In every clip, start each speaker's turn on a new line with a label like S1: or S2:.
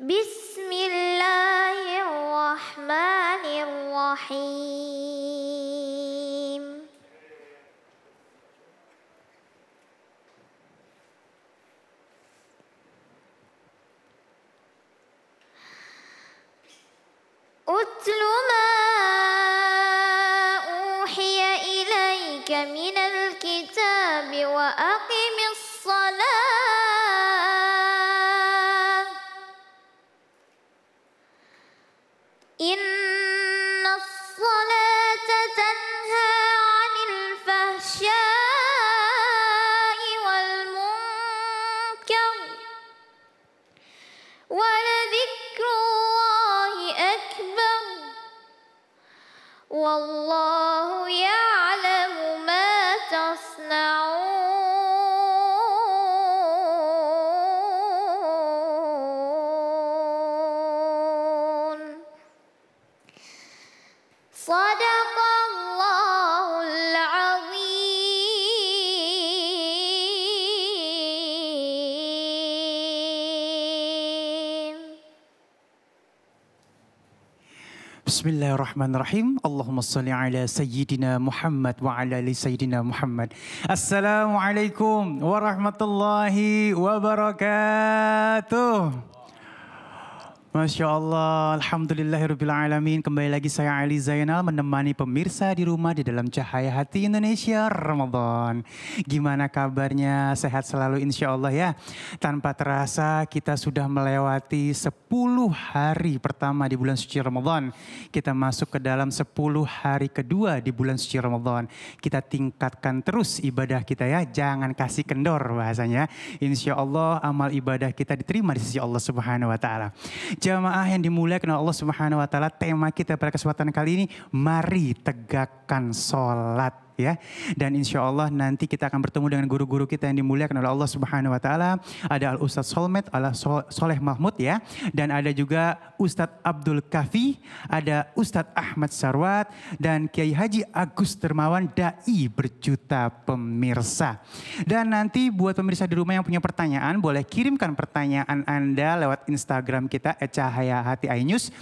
S1: بسم الله
S2: بسم الله الرحمن الرحيم اللهم صل على سيدنا محمد وعلى ال سيدنا محمد السلام عليكم ورحمه الله وبركاته Masya Allah, Alhamdulillahirrahmanirrahim. Kembali lagi saya Ali Zainal menemani pemirsa di rumah di dalam cahaya hati Indonesia Ramadan. Gimana kabarnya? Sehat selalu insya Allah ya. Tanpa terasa kita sudah melewati 10 hari pertama di bulan suci Ramadan. Kita masuk ke dalam 10 hari kedua di bulan suci Ramadan. Kita tingkatkan terus ibadah kita ya. Jangan kasih kendor bahasanya. Insya Allah amal ibadah kita diterima di sisi Allah Subhanahu Wa Ta'ala jamaah yang dimulai dimuliakan Allah Subhanahu wa taala, tema kita pada kesempatan kali ini mari tegakkan salat ya. Dan insya Allah nanti kita akan bertemu dengan guru-guru kita yang dimuliakan oleh Allah Subhanahu Wa Taala. Ada Al Ustadz Solmed, Al Soleh Mahmud ya, dan ada juga Ustadz Abdul Kafi, ada Ustadz Ahmad Sarwat dan Kiai Haji Agus Termawan dai berjuta pemirsa. Dan nanti buat pemirsa di rumah yang punya pertanyaan boleh kirimkan pertanyaan Anda lewat Instagram kita @cahayahatiainews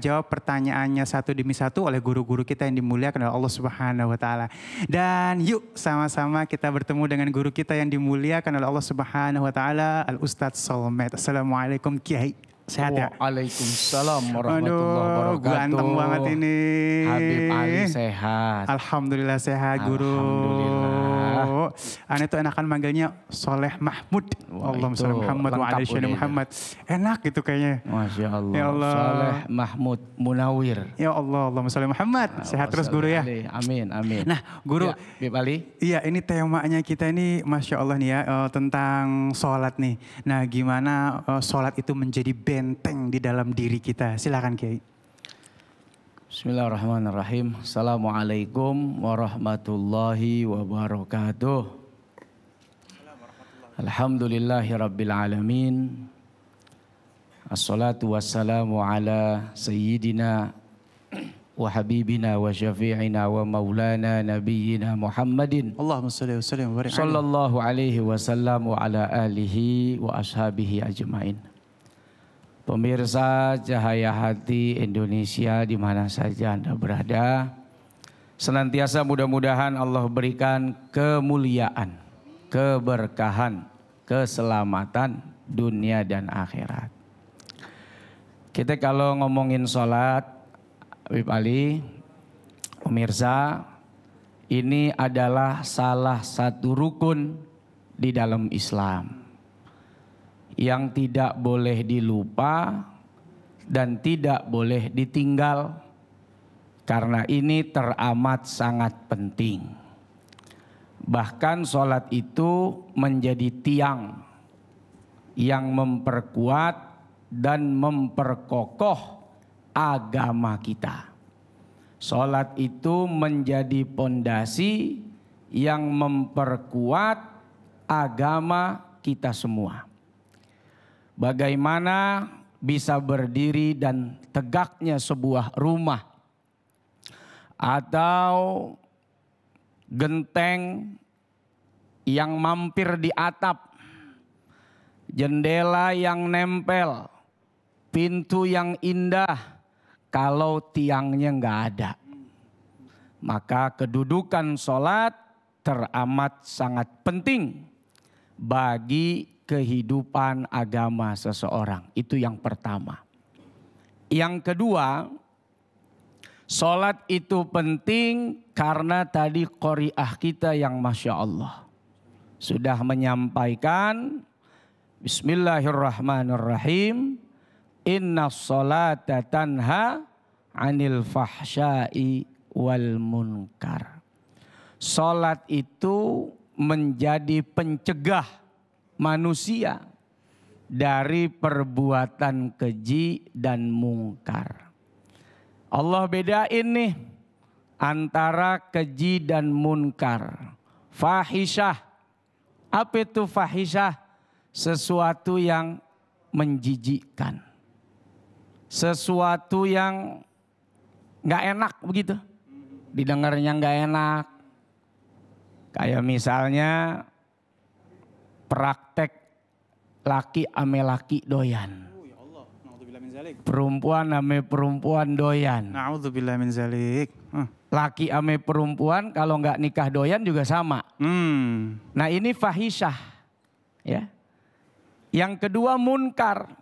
S2: jawab pertanyaannya satu demi satu oleh guru-guru kita yang dimuliakan oleh Allah Subhanahu wa taala. Dan yuk sama-sama kita bertemu dengan guru kita yang dimuliakan oleh Allah Subhanahu wa taala, Al Ustadz Salmet. Assalamualaikum Kiai. Sehat ya? Waalaikumsalam warahmatullahi wabarakatuh. Ganteng banget ini. Habib Ali sehat. Alhamdulillah sehat guru. Alhamdulillah. Aneh tuh enakan manggilnya Soleh Mahmud. Allahumma sholli Muhammad wa ala syani Muhammad.
S3: Enak gitu kayaknya. Masya Allah. Ya Allah. Soleh Mahmud Munawir. Ya Allah, Allahumma sholli Muhammad. Nah, sehat terus guru ya. Amin, amin. Nah guru. Ya, Habib Ali.
S2: Iya ini temanya kita ini Masya Allah nih ya. Eh, tentang sholat nih. Nah gimana eh, sholat itu menjadi benteng di dalam diri kita. Silakan
S3: Kiai. Bismillahirrahmanirrahim. Assalamualaikum warahmatullahi wabarakatuh. Alhamdulillahirrabbilalamin. Assalatu wassalamu ala sayyidina wa habibina wa syafi'ina wa maulana nabiyyina Muhammadin. Allahumma salli wa sallim wa barik Sallallahu alaihi wasallam wa ala alihi wa ashabihi ajmain. Pemirsa Cahaya Hati Indonesia di mana saja Anda berada, senantiasa mudah-mudahan Allah berikan kemuliaan, keberkahan, keselamatan dunia dan akhirat. Kita kalau ngomongin sholat, Habib Ali, pemirsa, ini adalah salah satu rukun di dalam Islam yang tidak boleh dilupa dan tidak boleh ditinggal karena ini teramat sangat penting. Bahkan sholat itu menjadi tiang yang memperkuat dan memperkokoh agama kita. Sholat itu menjadi pondasi yang memperkuat agama kita semua bagaimana bisa berdiri dan tegaknya sebuah rumah atau genteng yang mampir di atap, jendela yang nempel, pintu yang indah, kalau tiangnya nggak ada. Maka kedudukan sholat teramat sangat penting bagi kehidupan agama seseorang. Itu yang pertama. Yang kedua, sholat itu penting karena tadi koriah kita yang Masya Allah. Sudah menyampaikan Bismillahirrahmanirrahim. Inna sholata tanha anil fahsyai wal munkar. Sholat itu menjadi pencegah manusia dari perbuatan keji dan mungkar. Allah bedain nih antara keji dan mungkar. Fahisyah. Apa itu fahisyah? Sesuatu yang menjijikkan. Sesuatu yang nggak enak begitu. Didengarnya nggak enak. Kayak misalnya praktek laki ame laki doyan. Oh, ya perempuan ame perempuan doyan. Laki ame perempuan kalau nggak nikah doyan juga sama. Hmm. Nah ini fahisyah. Ya. Yang kedua munkar.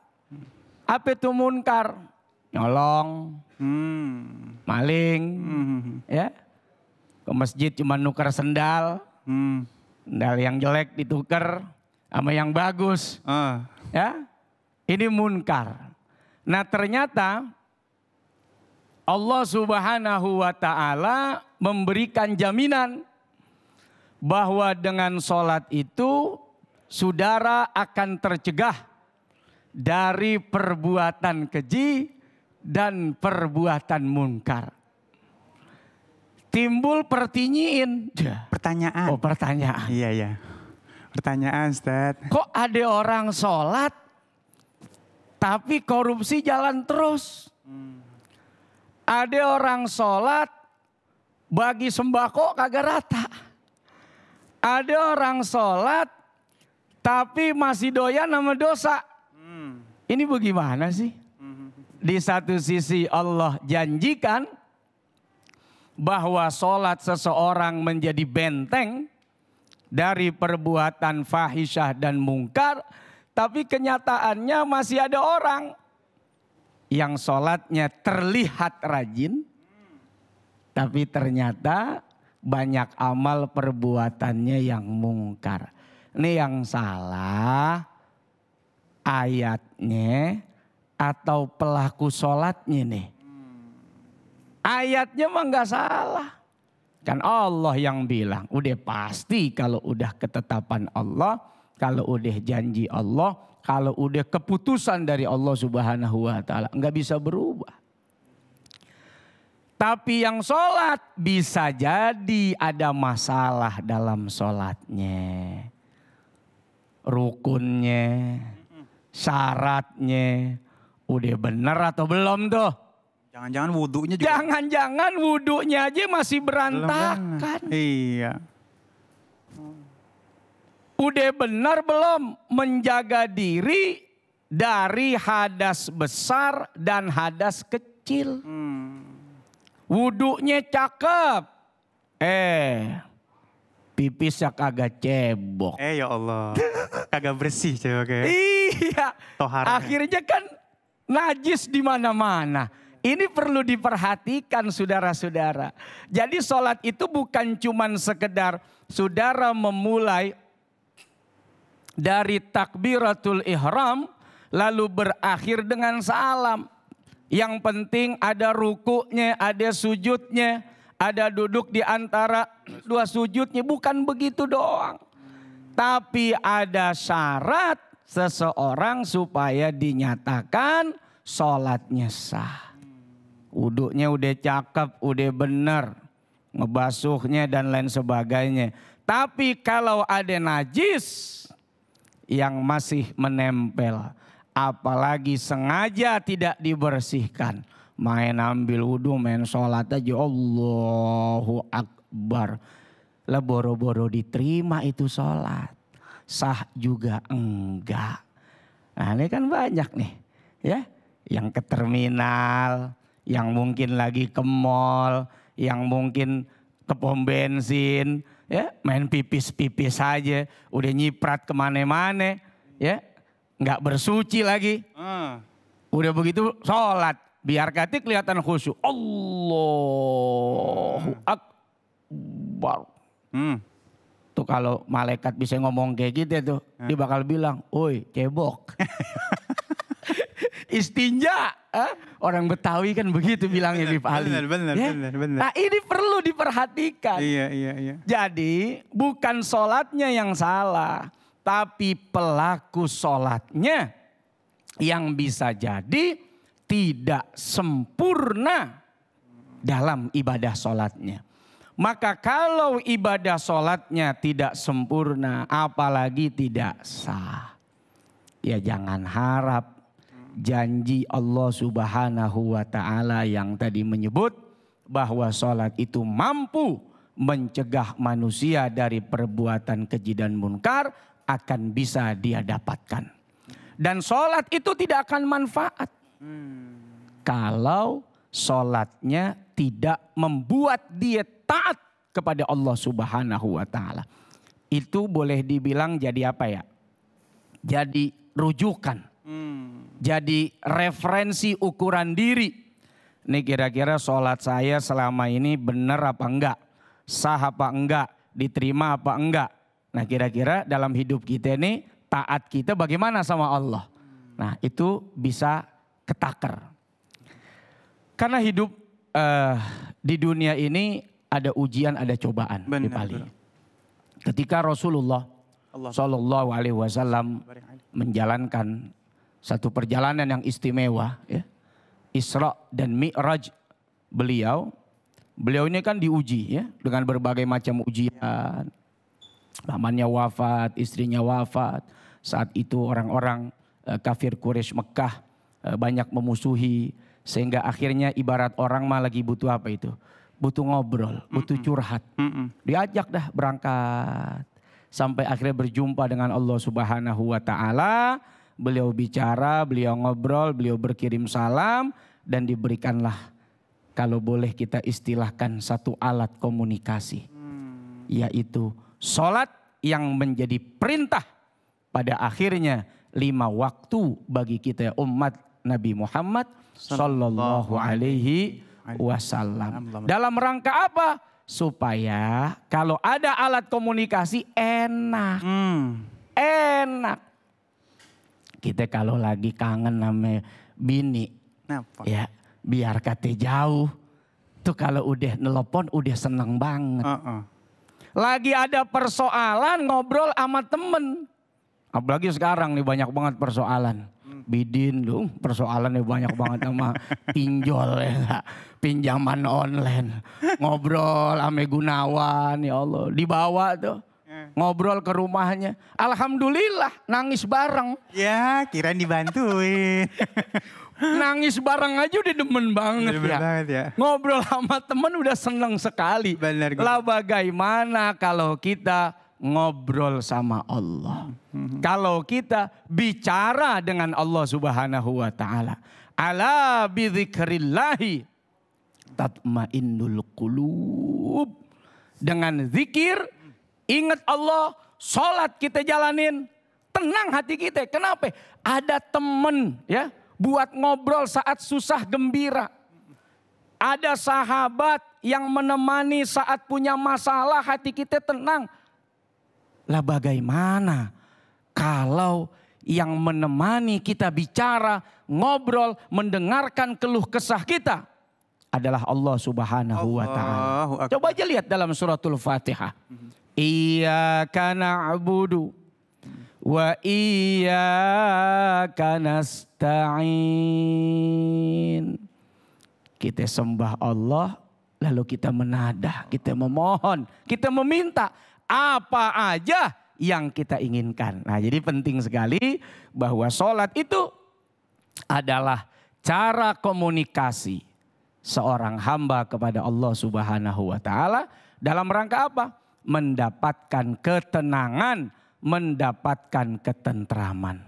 S3: Apa itu munkar? Nyolong. Hmm. Maling. Hmm. Ya. Ke masjid cuma nuker sendal. Hmm. Sendal yang jelek ditukar sama yang bagus. Uh. Ya. Ini munkar. Nah, ternyata Allah Subhanahu wa taala memberikan jaminan bahwa dengan sholat itu saudara akan tercegah dari perbuatan keji dan perbuatan munkar. Timbul pertinyiin. Pertanyaan. Oh pertanyaan. Iya, iya. Pertanyaan, Ustaz. Kok ada orang sholat, tapi korupsi jalan terus? Hmm. Ada orang sholat, bagi sembako kagak rata. Ada orang sholat, tapi masih doyan sama dosa. Hmm. Ini bagaimana sih? Hmm. Di satu sisi Allah janjikan, bahwa sholat seseorang menjadi benteng dari perbuatan fahisyah dan mungkar. Tapi kenyataannya masih ada orang yang sholatnya terlihat rajin. Tapi ternyata banyak amal perbuatannya yang mungkar. Ini yang salah ayatnya atau pelaku sholatnya nih. Ayatnya mah nggak salah. Kan Allah yang bilang, udah pasti kalau udah ketetapan Allah, kalau udah janji Allah, kalau udah keputusan dari Allah Subhanahu wa taala, nggak bisa berubah. Tapi yang sholat bisa jadi ada masalah dalam sholatnya. Rukunnya, syaratnya, udah bener atau belum tuh? Jangan-jangan wudhunya juga. Jangan-jangan wudhunya aja masih berantakan. Iya. Udah benar belum menjaga diri dari hadas besar dan hadas kecil. Hmm. Wudhunya cakep. Eh, pipisnya kagak cebok. Eh ya Allah, kagak bersih ya. Iya. Toharanya. Akhirnya kan najis di mana-mana. Ini perlu diperhatikan saudara-saudara. Jadi sholat itu bukan cuma sekedar saudara memulai dari takbiratul ihram lalu berakhir dengan salam. Yang penting ada rukuknya, ada sujudnya, ada duduk di antara dua sujudnya. Bukan begitu doang. Tapi ada syarat seseorang supaya dinyatakan sholatnya sah. Uduknya udah cakep, udah bener. Ngebasuhnya dan lain sebagainya. Tapi kalau ada najis yang masih menempel. Apalagi sengaja tidak dibersihkan. Main ambil wudhu, main sholat aja. Allahu Akbar. leboro boro-boro diterima itu sholat. Sah juga enggak. Nah ini kan banyak nih. Ya, yang ke terminal, yang mungkin lagi ke mall, yang mungkin ke pom bensin, ya main pipis-pipis saja, udah nyiprat kemana-mana, ya nggak bersuci lagi. Ah. Udah begitu sholat, biar kati kelihatan khusyuk. Allahu Akbar. Hmm. Tuh kalau malaikat bisa ngomong kayak gitu tuh, hmm. dia eh. bakal bilang, oi cebok. istinja. Eh? Orang Betawi kan begitu iya, bilangnya di Ali. Benar, benar, ya? benar, benar. Nah ini perlu diperhatikan. Iya, iya, iya. Jadi bukan sholatnya yang salah. Tapi pelaku sholatnya yang bisa jadi tidak sempurna dalam ibadah sholatnya. Maka kalau ibadah sholatnya tidak sempurna apalagi tidak sah. Ya jangan harap janji Allah Subhanahu wa taala yang tadi menyebut bahwa solat itu mampu mencegah manusia dari perbuatan keji dan munkar akan bisa dia dapatkan. Dan solat itu tidak akan manfaat. Hmm. Kalau solatnya tidak membuat dia taat kepada Allah Subhanahu wa taala. Itu boleh dibilang jadi apa ya? Jadi rujukan Hmm. Jadi referensi ukuran diri. Ini kira-kira sholat saya selama ini benar apa enggak? Sah apa enggak? Diterima apa enggak? Nah kira-kira dalam hidup kita ini taat kita bagaimana sama Allah? Nah itu bisa ketakar. Karena hidup uh, di dunia ini ada ujian, ada cobaan benar, di Bali. Ketika Rasulullah Allah. Alaihi Wasallam menjalankan satu perjalanan yang istimewa ya. Isra dan Mi'raj beliau. Beliau ini kan diuji ya dengan berbagai macam ujian. Pamannya wafat, istrinya wafat. Saat itu orang-orang eh, kafir Quraisy Mekah eh, banyak memusuhi sehingga akhirnya ibarat orang mah lagi butuh apa itu? Butuh ngobrol, butuh curhat. Diajak dah berangkat sampai akhirnya berjumpa dengan Allah Subhanahu wa taala beliau bicara, beliau ngobrol, beliau berkirim salam dan diberikanlah kalau boleh kita istilahkan satu alat komunikasi hmm. yaitu salat yang menjadi perintah pada akhirnya lima waktu bagi kita umat Nabi Muhammad Sallallahu Alaihi Wasallam. Dalam rangka apa? Supaya kalau ada alat komunikasi enak, hmm. enak kita kalau lagi kangen sama bini, Kenapa? ya biar kata jauh. Tuh kalau udah nelpon udah seneng banget. Uh -uh. Lagi ada persoalan ngobrol sama temen. Apalagi sekarang nih banyak banget persoalan. Hmm. Bidin dong persoalannya banyak banget sama pinjol ya Pinjaman online. Ngobrol sama Gunawan ya Allah. Dibawa tuh ngobrol ke rumahnya. Alhamdulillah nangis bareng. Ya kirain dibantuin. nangis bareng aja udah demen banget, demen ya. banget ya. Ngobrol sama temen udah seneng sekali. Bener, Lah bagaimana kalau kita ngobrol sama Allah. hmm Kalau kita bicara dengan Allah Subhanahu wa taala. Ala bidhikrillahi tatmainnul qulub. Dengan zikir ingat Allah, sholat kita jalanin, tenang hati kita. Kenapa? Ada temen ya, buat ngobrol saat susah gembira. Ada sahabat yang menemani saat punya masalah hati kita tenang. Lah bagaimana kalau yang menemani kita bicara, ngobrol, mendengarkan keluh kesah kita adalah Allah Subhanahu wa taala. Coba aja lihat dalam suratul Fatihah. Mhm. Iyyaka na'budu wa iyyaka nasta'in. Kita sembah Allah lalu kita menadah, kita memohon, kita meminta apa aja yang kita inginkan. Nah, jadi penting sekali bahwa sholat itu adalah cara komunikasi seorang hamba kepada Allah Subhanahu wa taala dalam rangka apa? mendapatkan ketenangan, mendapatkan ketentraman.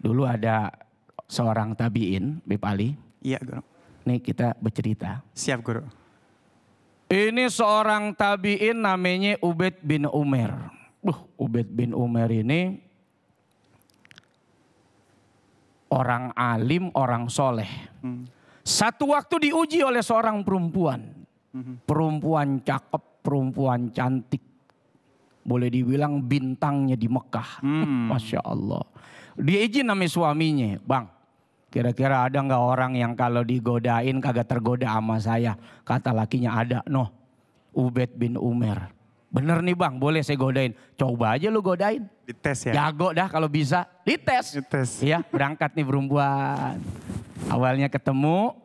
S3: Dulu ada seorang tabiin, Bib Ali. Iya, Guru. Nih kita bercerita. Siap, Guru. Ini seorang tabiin namanya Ubed bin Umer. Uh, Ubed bin Umer ini orang alim, orang soleh. Hmm. Satu waktu diuji oleh seorang perempuan. Hmm. Perempuan cakep, perempuan cantik. Boleh dibilang bintangnya di Mekah. Hmm. Masya Allah. Dia izin sama suaminya. Bang, kira-kira ada nggak orang yang kalau digodain kagak tergoda sama saya? Kata lakinya ada. Noh, Ubed bin Umar. Bener nih bang, boleh saya godain. Coba aja lu godain. Dites ya? Jago dah kalau bisa. Dites. Dites. Ya, berangkat nih perempuan. Awalnya ketemu,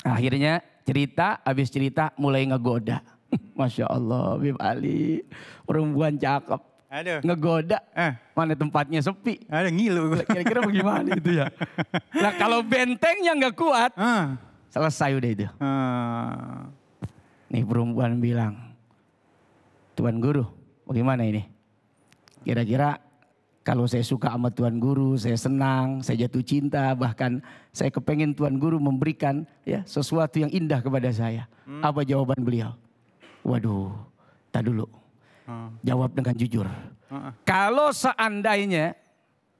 S3: akhirnya cerita, habis cerita mulai ngegoda. Masya Allah, Bib Ali, perempuan cakep. Aduh. Ngegoda, eh. mana tempatnya sepi. Ada ngilu. Kira-kira bagaimana gitu ya. Nah kalau bentengnya nggak kuat, uh. selesai udah itu. Uh. Nih perempuan bilang, Tuan Guru, bagaimana ini? Kira-kira kalau saya suka sama Tuan Guru, saya senang, saya jatuh cinta, bahkan saya kepengen Tuan Guru memberikan ya sesuatu yang indah kepada saya. Hmm. Apa jawaban beliau? Waduh, tak dulu. Hmm. Jawab dengan jujur. Hmm. Kalau seandainya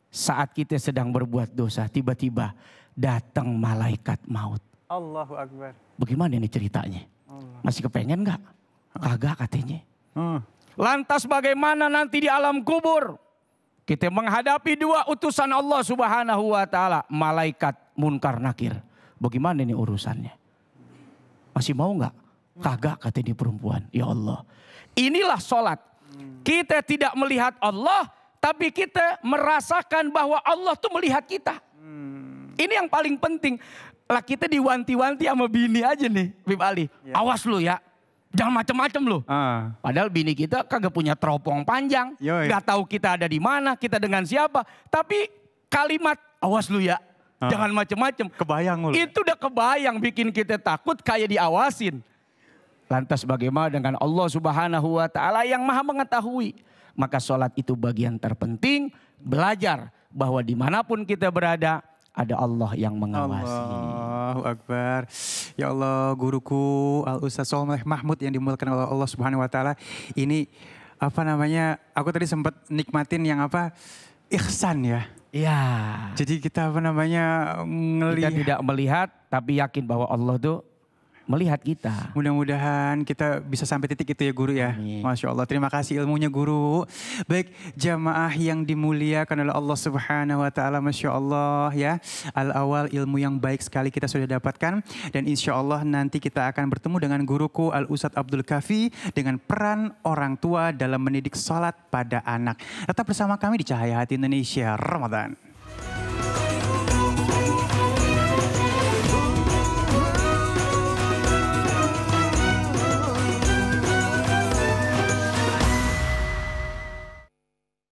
S3: saat kita sedang berbuat dosa, tiba-tiba datang malaikat maut. Allahu Akbar. Bagaimana ini ceritanya? Allah. Masih kepengen nggak? Ah. Kagak katanya. Hmm. Lantas bagaimana nanti di alam kubur? Kita menghadapi dua utusan Allah subhanahu wa ta'ala. Malaikat munkar nakir. Bagaimana ini urusannya? Masih mau nggak? Kagak kata ini perempuan. Ya Allah. Inilah sholat. Kita tidak melihat Allah. Tapi kita merasakan bahwa Allah tuh melihat kita. Ini yang paling penting. Lah kita diwanti-wanti sama bini aja nih. Bib Ali. Ya. Awas lu ya. Jangan macem-macem lu. Uh. Padahal bini kita kagak punya teropong panjang. Yoi. Gak tahu kita ada di mana, kita dengan siapa. Tapi kalimat awas lu ya. Uh. Jangan macem-macem. Kebayang lu. Itu udah kebayang bikin kita takut kayak diawasin. Lantas bagaimana dengan Allah Subhanahu wa taala yang Maha mengetahui? Maka sholat itu bagian terpenting belajar bahwa dimanapun kita berada ada Allah yang mengawasi. Allahu
S2: Akbar. Ya Allah guruku Al Ustaz Solmeh Mahmud yang dimulakan oleh Allah Subhanahu wa taala. Ini apa namanya? Aku tadi sempat nikmatin yang apa? Ihsan ya. Iya. Jadi kita apa namanya ngelihat kita tidak melihat tapi yakin bahwa Allah tuh melihat kita. Mudah-mudahan kita bisa sampai titik itu ya guru ya. Amin. Masya Allah. Terima kasih ilmunya guru. Baik jamaah yang dimuliakan oleh Allah Subhanahu Wa Taala. Masya Allah ya. Al awal ilmu yang baik sekali kita sudah dapatkan dan insya Allah nanti kita akan bertemu dengan guruku Al Ustadz Abdul Kafi dengan peran orang tua dalam mendidik salat pada anak. Tetap bersama kami di Cahaya Hati Indonesia Ramadan.